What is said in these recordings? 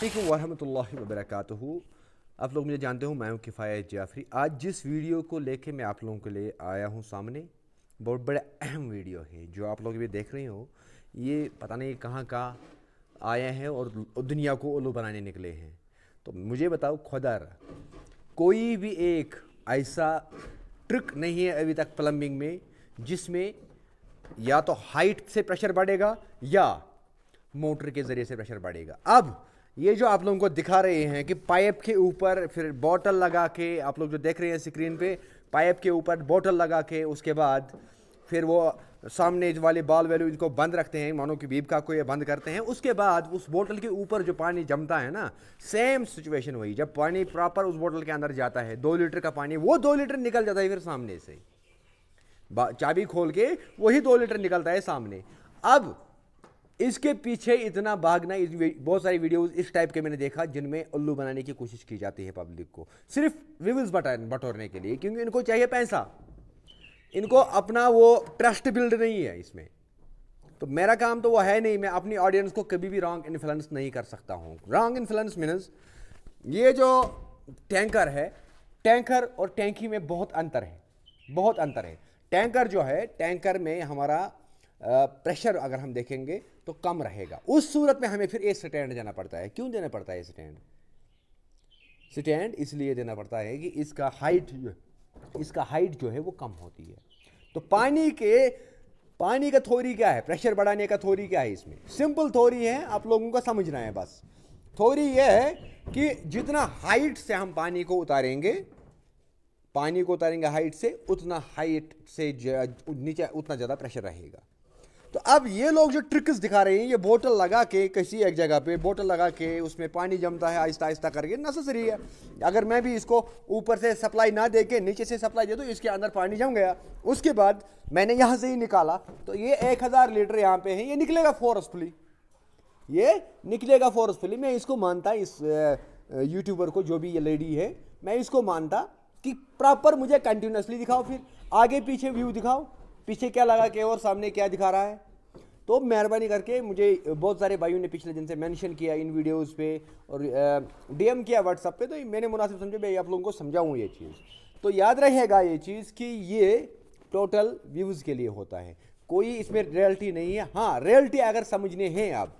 ठीक वरहमल वरक आप लोग मुझे जानते हो मैं हूँ किफ़ाया जाफरी आज जिस वीडियो को लेके मैं आप लोगों के लिए आया हूँ सामने बहुत बड़े अहम वीडियो है जो आप लोग भी देख रहे हो ये पता नहीं कहाँ का आया है और दुनिया को उल्लू बनाने निकले हैं तो मुझे बताओ खुदर कोई भी एक ऐसा ट्रिक नहीं है अभी तक प्लम्बिंग में जिसमें या तो हाइट से प्रेशर बढ़ेगा या मोटर के ज़रिए से प्रेशर बढ़ेगा अब ये जो आप लोगों को दिखा रहे हैं कि पाइप के ऊपर फिर बॉटल लगा के आप लोग जो देख रहे हैं स्क्रीन पे पाइप के ऊपर बोतल लगा के उसके बाद फिर वो सामने वाले बाल वैल्यू इनको बंद रखते हैं मानो कि बीबका को ये बंद करते हैं उसके बाद उस बोतल के ऊपर जो पानी जमता है ना सेम सिचुएशन वही जब पानी प्रॉपर उस बोतल के अंदर जाता है दो लीटर का पानी वो दो लीटर निकल जाता है फिर सामने से चाबी खोल के वही दो लीटर निकलता है सामने अब इसके पीछे इतना भागना इस बहुत सारी वीडियोस इस टाइप के मैंने देखा जिनमें उल्लू बनाने की कोशिश की जाती है पब्लिक को सिर्फ व्यूज बटोरने के लिए क्योंकि इनको चाहिए पैसा इनको अपना वो ट्रस्ट बिल्ड नहीं है इसमें तो मेरा काम तो वो है नहीं मैं अपनी ऑडियंस को कभी भी रॉन्ग इन्फ्लुएंस नहीं कर सकता हूँ रॉन्ग इन्फ्लुएंस मीनस ये जो टैंकर है टैंकर और टैंकी में बहुत अंतर है बहुत अंतर है टैंकर जो है टैंकर में हमारा प्रेशर अगर हम देखेंगे तो कम रहेगा उस सूरत में हमें फिर ए स्टैंड देना पड़ता है क्यों देना पड़ता है ए स्टैंड स्टैंड इसलिए देना पड़ता है कि इसका हाइट इसका हाइट जो है वो कम होती है तो पानी के पानी का थोरी क्या है प्रेशर बढ़ाने का थोरी क्या है इसमें सिंपल थोरी है आप लोगों का समझना है बस थोरी यह है कि जितना हाइट से हम पानी को उतारेंगे पानी को उतारेंगे हाइट से उतना हाइट से नीचे उतना ज़्यादा प्रेशर रहेगा तो अब ये लोग जो ट्रिक्स दिखा रहे हैं ये बोतल लगा के किसी एक जगह पे बोतल लगा के उसमें पानी जमता है आहिस्ता आहिस्ता करके नेसेसरी है अगर मैं भी इसको ऊपर से सप्लाई ना दे के नीचे से सप्लाई दे तो इसके अंदर पानी जम गया उसके बाद मैंने यहाँ से ही निकाला तो ये एक हज़ार लीटर यहाँ पे है ये निकलेगा फोर्सफुली ये निकलेगा फोर्सफुली मैं इसको मानता इस यूट्यूबर को जो भी ये लेडी है मैं इसको मानता कि प्रॉपर मुझे कंटिन्यूसली दिखाओ फिर आगे पीछे व्यू दिखाओ पीछे क्या लगा के और सामने क्या दिखा रहा है तो मेहरबानी करके मुझे बहुत सारे भाइयों ने पिछले दिन से मेंशन किया इन वीडियोस पे और डीएम किया व्हाट्सअप पे तो मैंने मुनासिब समझे भाई आप लोगों को समझाऊँ ये चीज़ तो याद रहेगा ये चीज़ कि ये टोटल व्यूज़ के लिए होता है कोई इसमें रियलिटी नहीं है हाँ रियलिटी अगर समझने हैं आप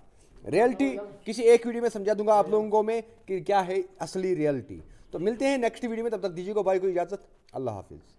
रियलिटी किसी एक वीडियो में समझा दूंगा आप लोगों को मैं कि क्या है असली रियलिटी तो मिलते हैं नेक्स्ट वीडियो में तब तक दीजिए को भाई को इजाज़त अल्लाह हाफिज़